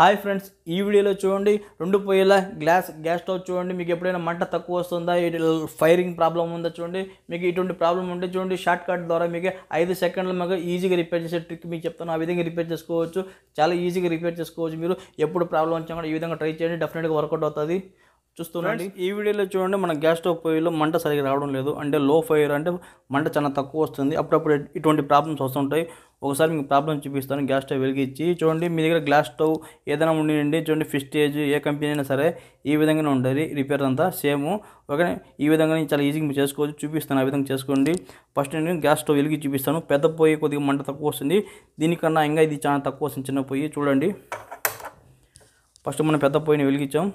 hi friends ఈ వీడియోలో చూడండి రెండు పొయ్యిల గ్లాస్ గ్యాస్ స్టవ్ చూడండి మీకు ఎప్పుడైనా మంట తక్కువ వస్తుందా ఫైరింగ్ ప్రాబ్లం ఉందా చూడండి మీకు ఇటువంటి ప్రాబ్లం ఉంటే చూడండి షార్ట్ కట్ ద్వారా మీకు ఐదు సెకండ్ల మీకు ఈజీగా రిపేర్ చేసే ట్రిక్ మీకు చెప్తాను ఆ విధంగా రిపేర్ చేసుకోవచ్చు చాలా ఈజీగా రిపేర్ చేసుకోవచ్చు మీరు ఎప్పుడు ప్రాబ్లం వచ్చా కూడా ఈ విధంగా ట్రై చేయండి డెఫినెట్గా వర్కౌట్ అవుతుంది చూస్తున్నాండి ఈ వీడియోలో చూడండి మన గ్యాస్ స్టవ్ పొయ్యిలో మంట సరిగ్గా రావడం లేదు అంటే లో ఫైర్ అంటే మంట చాలా తక్కువ వస్తుంది అప్పుడప్పుడు ఇటువంటి ప్రాబ్లమ్స్ వస్తుంటాయి ఒకసారి మీకు ప్రాబ్లమ్ చూపిస్తాను గ్యాస్ స్టవ్ వెలిగించి చూడండి మీ దగ్గర గ్లాస్ స్టవ్ ఏదైనా ఉండండి చూడండి ఫిస్టేజ్ ఏ కంపెనీ అయినా సరే ఈ విధంగానే ఉండాలి రిపేర్ అంతా సేమ్ ఓకే ఈ విధంగా చాలా ఈజీగా మీరు చేసుకోవచ్చు చూపిస్తాను ఆ విధంగా చేసుకోండి ఫస్ట్ నేను గ్యాస్ స్టవ్ వెలిగి చూపిస్తాను పెద్ద పొయ్యి కొద్దిగా మంట తక్కువ వస్తుంది దీనికన్నా ఇంకా ఇది చాలా తక్కువ వస్తుంది చిన్న పొయ్యి చూడండి ఫస్ట్ మనం పెద్ద పొయ్యిని వెలిగించాం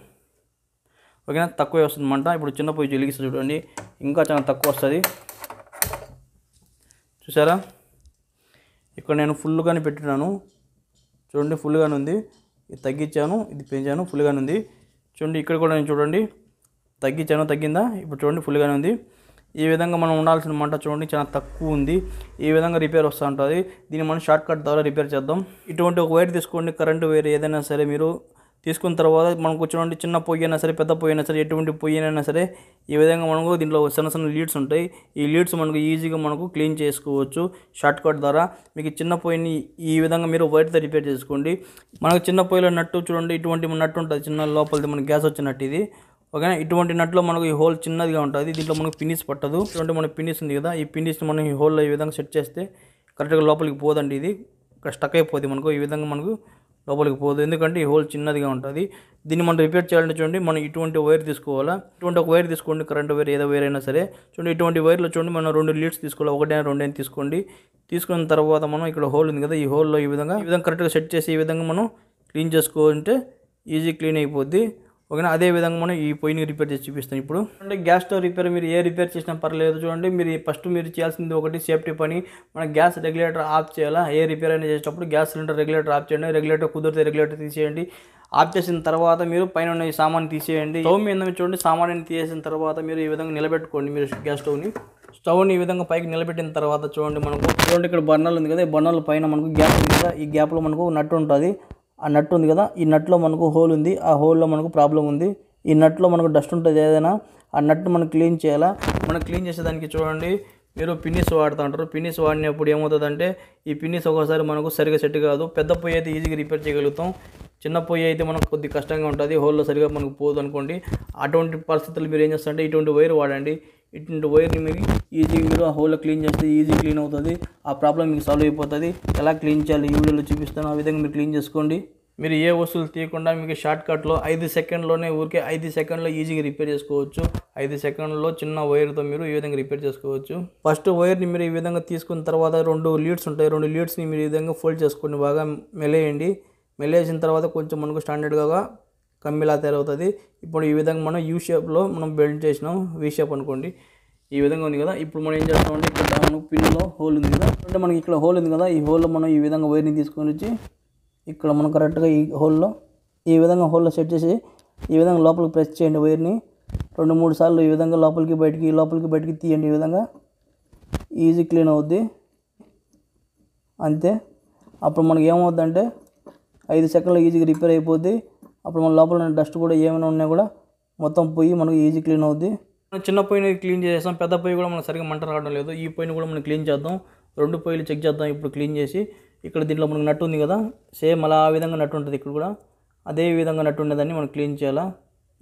ఓకేనా తక్కువే వస్తుంది మంట ఇప్పుడు చిన్న పొయ్యి వెలిగిస్తే చూడండి ఇంకా చాలా తక్కువ వస్తుంది చూసారా ఇక్కడ నేను ఫుల్గానే పెట్టినాను చూడండి ఫుల్గానే ఉంది ఇది తగ్గించాను ఇది పెంచాను ఫుల్గానే ఉంది చూడండి ఇక్కడ కూడా నేను చూడండి తగ్గించాను తగ్గిందా ఇప్పుడు చూడండి ఫుల్గానే ఉంది ఈ విధంగా మనం ఉండాల్సిన మంట చూడండి చాలా తక్కువ ఉంది ఈ విధంగా రిపేర్ వస్తూ ఉంటుంది దీన్ని మనం షార్ట్ కట్ ద్వారా రిపేర్ చేద్దాం ఇటువంటి ఒక వైర్ తీసుకోండి కరెంటు వైర్ ఏదైనా సరే మీరు తీసుకున్న తర్వాత మనకు వచ్చినటువంటి చిన్న పొయ్యి అయినా సరే పెద్ద పొయ్యి అయినా సరే ఎటువంటి పొయ్యి అయినా సరే ఈ విధంగా మనకు దీంట్లో చిన్న చిన్న లీడ్స్ ఉంటాయి ఈ లీడ్స్ మనకు ఈజీగా మనకు క్లీన్ చేసుకోవచ్చు షార్ట్ కట్ ద్వారా మీకు చిన్న పొయ్యిని ఈ విధంగా మీరు వైట్తో రిపేర్ చేసుకోండి మనకు చిన్న పొయ్యిలో నట్టు చూడండి ఇటువంటి నట్టు ఉంటుంది చిన్న లోపలిది మనకి గ్యాస్ వచ్చినట్టు ఇది ఓకేనా ఇటువంటి నట్లో మనకు ఈ హోల్ చిన్నదిగా ఉంటుంది దీంట్లో మనకు పిన్నిస్ పట్టదు ఇటువంటి మనకు పిన్నిస్ ఉంది కదా ఈ పిన్నిస్ని మనం ఈ హోల్లో ఈ విధంగా సెట్ చేస్తే కరెక్ట్గా లోపలికి పోదండి ఇది స్టక్ అయిపోతుంది మనకు ఈ విధంగా మనకు లోపలికి పోదు ఎందుకంటే ఈ హోల్ చిన్నదిగా ఉంటుంది దీన్ని మనం రిపేర్ చేయాలంటే చూడండి మనం ఇటువంటి వైర్ తీసుకోవాలా ఇటువంటి ఒక వైర్ తీసుకోండి కరెంట్ వైర్ ఏదో వైర్ అయినా సరే చూడండి ఇటువంటి వైర్లో చూడండి మనం రెండు లీడ్స్ తీసుకోవాలి ఒకటైనా రెండైనా తీసుకోండి తీసుకున్న తర్వాత మనం ఇక్కడ హోల్ ఉంది కదా ఈ హోల్లో ఈ విధంగా ఈ విధంగా కరెక్ట్గా సెట్ చేసి ఈ విధంగా మనం క్లీన్ చేసుకోవాలంటే ఈజీ క్లీన్ అయిపోద్ది ఓకేనా అదే విధంగా మనం ఈ పొయ్యిని రిపేర్ చేసి చూపిస్తాను ఇప్పుడు అంటే గ్యాస్ స్టవ్ రిపేర్ మీరు ఏ రిపేర్ చేసినా పర్లేదు చూడండి మీరు ఫస్ట్ మీరు చేయాల్సింది ఒకటి సేఫ్టీ పని మన గ్యాస్ రెగ్యులేటర్ ఆఫ్ చేయాలా ఏ రిపేర్ అయినా చేసేటప్పుడు గ్యాస్ సిలిండర్ రెగ్యులేటర్ ఆఫ్ చేయండి రెగ్యులేటర్ కుదిరితే రెగ్యులేటర్ తీసేయండి ఆఫ్ చేసిన తర్వాత మీరు పైన ఉన్న ఈ సామాన్ తీసేయండి స్టవ్ మీద చూడండి సామాన్ని తీసేసిన తర్వాత మీరు ఈ విధంగా నిలబెట్టుకోండి మీరు గ్యాస్ స్టవ్ని స్టవ్ని ఈ విధంగా పైకి నిలబెట్టిన తర్వాత చూడండి మనకు చూడండి ఇక్కడ బర్నల్ ఉంది కదా ఈ బర్నల్ పైన మనకు గ్యాప్ ఉంది కదా ఈ గ్యాప్లో మనకు నట్టు ఉంటుంది ఆ నట్ ఉంది కదా ఈ నట్లో మనకు హోల్ ఉంది ఆ హోల్లో మనకు ప్రాబ్లం ఉంది ఈ నట్లో మనకు డస్ట్ ఉంటుంది ఏదైనా ఆ నట్ మనం క్లీన్ చేయాలా మనం క్లీన్ చేసేదానికి చూడండి మీరు పిన్నిస్ వాడుతూ ఉంటారు పిన్నిస్ వాడినప్పుడు ఏమవుతుందంటే ఈ పిన్నిస్ ఒకసారి మనకు సరిగా సెట్ కాదు పెద్ద పొయ్యి అయితే ఈజీగా రిపేర్ చేయగలుగుతాం చిన్న పొయ్యి అయితే మనకు కొద్ది కష్టంగా ఉంటుంది హోల్లో సరిగా మనకు పోదు అనుకోండి అటువంటి పరిస్థితులు మీరు ఏం చేస్తారంటే ఇటువంటి వైర్ వాడండి ఇటువంటి వైర్ని మీరు ఈజీగా మీరు ఆ హోల్లో క్లీన్ చేస్తే ఈజీ క్లీన్ అవుతుంది ఆ ప్రాబ్లం మీకు సాల్వ్ అయిపోతుంది ఎలా క్లీన్ చేయాలి ఈ వీడియోలో చూపిస్తాను ఆ విధంగా మీరు క్లీన్ చేసుకోండి మీరు ఏ వస్తువులు తీయకుండా మీకు షార్ట్ కట్లో ఐదు సెకండ్లోనే ఊరికే ఐదు సెకండ్లో ఈజీగా రిపేర్ చేసుకోవచ్చు ఐదు సెకండ్లో చిన్న వైర్తో మీరు ఈ విధంగా రిపేర్ చేసుకోవచ్చు ఫస్ట్ వైర్ని మీరు ఈ విధంగా తీసుకున్న తర్వాత రెండు లీడ్స్ ఉంటాయి రెండు లీడ్స్ని మీరు ఈ విధంగా ఫోల్డ్ చేసుకోండి బాగా మెలేయండి మెలేసిన తర్వాత కొంచెం మనకు స్టాండర్డ్గా కమ్మిలా తెరవుతుంది ఇప్పుడు ఈ విధంగా మనం యూ షేప్లో మనం బెల్ట్ చేసినాం వీ షేప్ అనుకోండి ఈ విధంగా ఉంది కదా ఇప్పుడు మనం ఏం చేస్తాం అంటే ఇక్కడ మనం పిన్లో హోల్ ఉంది కదా అంటే మనకి ఇక్కడ హోల్ ఉంది కదా ఈ హోల్లో మనం ఈ విధంగా వైర్ని తీసుకొని వచ్చి ఇక్కడ మనం కరెక్ట్గా ఈ హోల్లో ఈ విధంగా హోల్లో సెట్ చేసి ఈ విధంగా లోపలికి ప్రెస్ చేయండి వైర్ని రెండు మూడు సార్లు ఈ విధంగా లోపలికి బయటికి లోపలికి బయటికి తీయండి ఈ విధంగా ఈజీ క్లీన్ అవుద్ది అంతే అప్పుడు మనకి అంటే ఐదు సెకండ్లో ఈజీగా రిపేర్ అయిపోద్ది అప్పుడు మన లోపల డస్ట్ కూడా ఏమైనా ఉన్నా కూడా మొత్తం పొయ్యి మనకు ఈజీ క్లీన్ అవుద్ది చిన్న పొయ్యిని క్లీన్ చేసేస్తాం పెద్ద పొయ్యి కూడా మనకు సరిగ్గా మంట రావడం లేదు ఈ పొయ్యిని కూడా మనం క్లీన్ చేద్దాం రెండు పొయ్యిలు చెక్ చేద్దాం ఇప్పుడు క్లీన్ చేసి ఇక్కడ దీంట్లో మనకు నట్టు ఉంది కదా సేమ్ అలా ఆ విధంగా నట్టు ఉంటుంది ఇక్కడ కూడా అదే విధంగా నట్టు ఉండేదాన్ని మనం క్లీన్ చేయాలా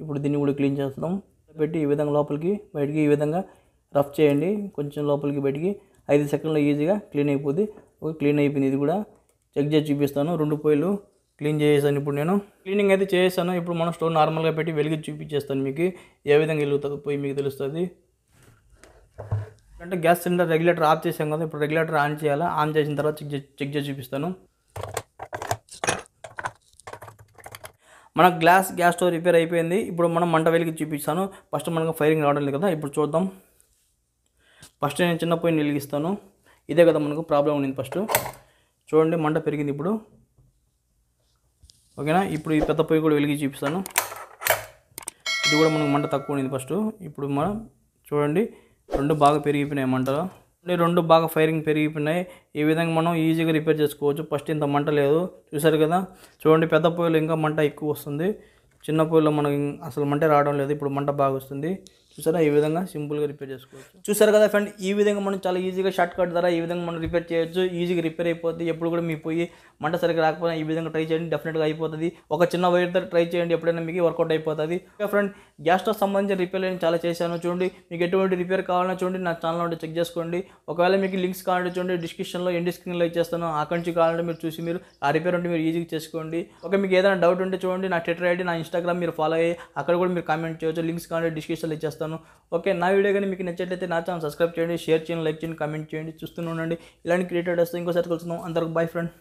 ఇప్పుడు దీన్ని కూడా క్లీన్ చేస్తాం పెట్టి ఈ విధంగా లోపలికి బయటికి ఈ విధంగా రఫ్ చేయండి కొంచెం లోపలికి బయటికి ఐదు సెకండ్లో ఈజీగా క్లీన్ అయిపోద్ది క్లీన్ అయిపోయింది ఇది కూడా చెక్ చేసి చూపిస్తాను రెండు పొయ్యిలు క్లీన్ చేసేసాను ఇప్పుడు నేను క్లీనింగ్ అయితే చేసేసాను ఇప్పుడు మనం స్టోన్ నార్మల్గా పెట్టి వెలిగి చూపించేస్తాను మీకు ఏ విధంగా వెలుగుతుంది పోయి మీకు తెలుస్తుంది అంటే గ్యాస్ సిలిండర్ రెగ్యులేటర్ ఆఫ్ చేసాం కదా ఇప్పుడు రెగ్యులేటర్ ఆన్ చేయాలా ఆన్ చేసిన తర్వాత చెక్ చెక్ చేసి చూపిస్తాను మన గ్లాస్ గ్యాస్ స్టవ్ రిపేర్ అయిపోయింది ఇప్పుడు మనం మంట వెలిగి చూపిస్తాను ఫస్ట్ మనకు ఫైరింగ్ రావడం లేదు కదా ఇప్పుడు చూద్దాం ఫస్ట్ నేను చిన్న పోయి వెలిగిస్తాను ఇదే కదా మనకు ప్రాబ్లం ఉండింది ఫస్ట్ చూడండి మంట పెరిగింది ఇప్పుడు ఓకేనా ఇప్పుడు ఈ పెద్ద పొయ్యి కూడా వెలిగి చూపిస్తాను ఇది కూడా మనకు మంట తక్కువ ఉంది ఫస్ట్ ఇప్పుడు మనం చూడండి రెండు బాగా పెరిగిపోయినాయి మంటలు రెండు బాగా ఫైరింగ్ పెరిగిపోయినాయి ఈ విధంగా మనం ఈజీగా రిపేర్ చేసుకోవచ్చు ఫస్ట్ ఇంత మంట లేదు చూసారు కదా చూడండి పెద్ద పొయ్యిలో ఇంకా మంట ఎక్కువ వస్తుంది చిన్న పొయ్యిలో మనకి అసలు మంట రావడం లేదు ఇప్పుడు మంట బాగా వస్తుంది చూసారా ఈ విధంగా సింపుల్గా రిపేర్ చేసుకోవచ్చు చూసారు కదా ఫ్రెండ్ ఈ విధంగా మనం చాలా ఈజీగా షార్ట్ కట్ ద్వారా ఈ విధంగా మనం రిపేర్ చేయొచ్చు ఈజీగా రిపేర్ అయిపోతుంది ఎప్పుడు కూడా మీ పోయి మంట సరిగ్గా రాకపోయినా ఈ విధంగా ట్రై చేయండి డెఫినెట్గా అయిపోతుంది ఒక చిన్న వైర్తో ట్రై చేయండి ఎప్పుడైనా మీకు వర్కౌట్ అయిపోతుంది ఓకే ఫ్రెండ్ గ్యాస్ స్టవ్ సంబంధించిన రిపేర్ నేను చాలా చేశాను చూడండి మీకు ఎటువంటి రిపేర్ కావాలన్నా చూడండి నా ఛానల్ ఉంటే చెక్ చేసుకోండి ఒకవేళ మీకు లింక్స్ కావాలంటే చూడండి డిస్క్రిప్షన్లో ఎండి స్క్రీన్లో ఇచ్చేస్తాను అక్కడి నుంచి కావాలంటే మీరు చూసి మీరు ఆ రిపేర్ ఉంటే మీరు ఈజీగా చేసుకోండి ఓకే మీకు ఏదైనా డౌట్ ఉంటే చూడండి నా ట్విట్టర్ ఐడి నా ఇన్స్టాగ్రామ్ మీరు ఫాలో అయ్యి అక్కడ కూడా మీరు కామెంట్ చేయొచ్చు లింక్స్ కావాలంటే డిస్క్రిప్షన్లో ఇచ్చేస్తాను చేస్తాను ఓకే నా వీడియో కానీ మీకు నచ్చట్లయితే నా ఛానల్ సబ్స్క్రైబ్ చేయండి షేర్ చేయండి లైక్ చేయండి కామెంట్ చేయండి చూస్తూనే ఉండండి ఇలాంటి క్రియేట్ వస్తే ఇంకోసారి కలుస్తున్నాం అందరికి బాయ్ ఫ్రెండ్